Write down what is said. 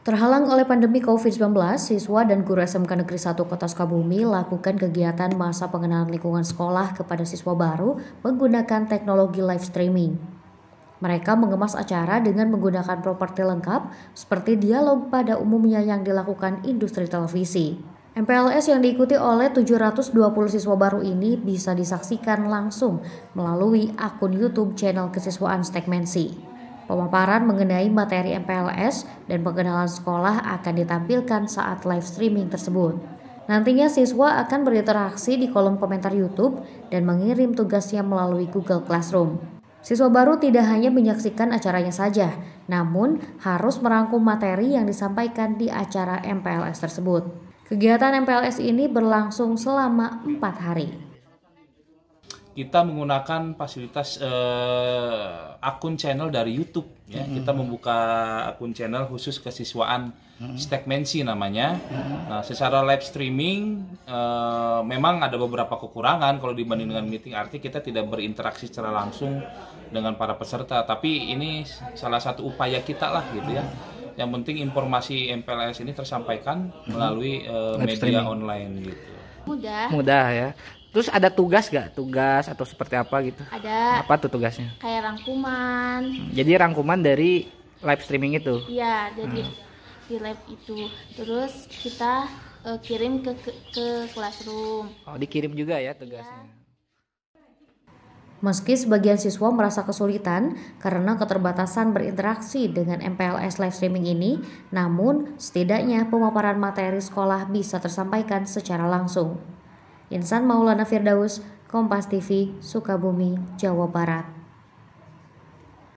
Terhalang oleh pandemi COVID-19, siswa dan guru SMK Negeri 1 Kota Sukabumi lakukan kegiatan masa pengenalan lingkungan sekolah kepada siswa baru menggunakan teknologi live streaming. Mereka mengemas acara dengan menggunakan properti lengkap seperti dialog pada umumnya yang dilakukan industri televisi. MPLS yang diikuti oleh 720 siswa baru ini bisa disaksikan langsung melalui akun YouTube channel kesiswaan Stekmensi. Pemaparan mengenai materi MPLS dan pengenalan sekolah akan ditampilkan saat live streaming tersebut. Nantinya siswa akan berinteraksi di kolom komentar YouTube dan mengirim tugasnya melalui Google Classroom. Siswa baru tidak hanya menyaksikan acaranya saja, namun harus merangkum materi yang disampaikan di acara MPLS tersebut. Kegiatan MPLS ini berlangsung selama empat hari kita menggunakan fasilitas uh, akun channel dari YouTube ya. Mm-hmm. Kita membuka akun channel khusus kesiswaan mm-hmm. namanya. Mm-hmm. Nah, secara live streaming uh, memang ada beberapa kekurangan kalau dibanding dengan mm-hmm. meeting arti kita tidak berinteraksi secara langsung dengan para peserta, tapi ini salah satu upaya kita lah gitu ya. Mm-hmm yang penting informasi MPLS ini tersampaikan mm-hmm. melalui uh, media online gitu. Mudah. Mudah ya. Terus ada tugas gak? Tugas atau seperti apa gitu? Ada. Apa tuh tugasnya? Kayak rangkuman. Hmm, jadi rangkuman dari live streaming itu? Iya, jadi hmm. di live itu. Terus kita uh, kirim ke, ke ke classroom. Oh, dikirim juga ya tugasnya. Ya. Meski sebagian siswa merasa kesulitan karena keterbatasan berinteraksi dengan MPLS live streaming ini, namun setidaknya pemaparan materi sekolah bisa tersampaikan secara langsung. Insan Maulana Firdaus, Kompas TV, Sukabumi, Jawa Barat.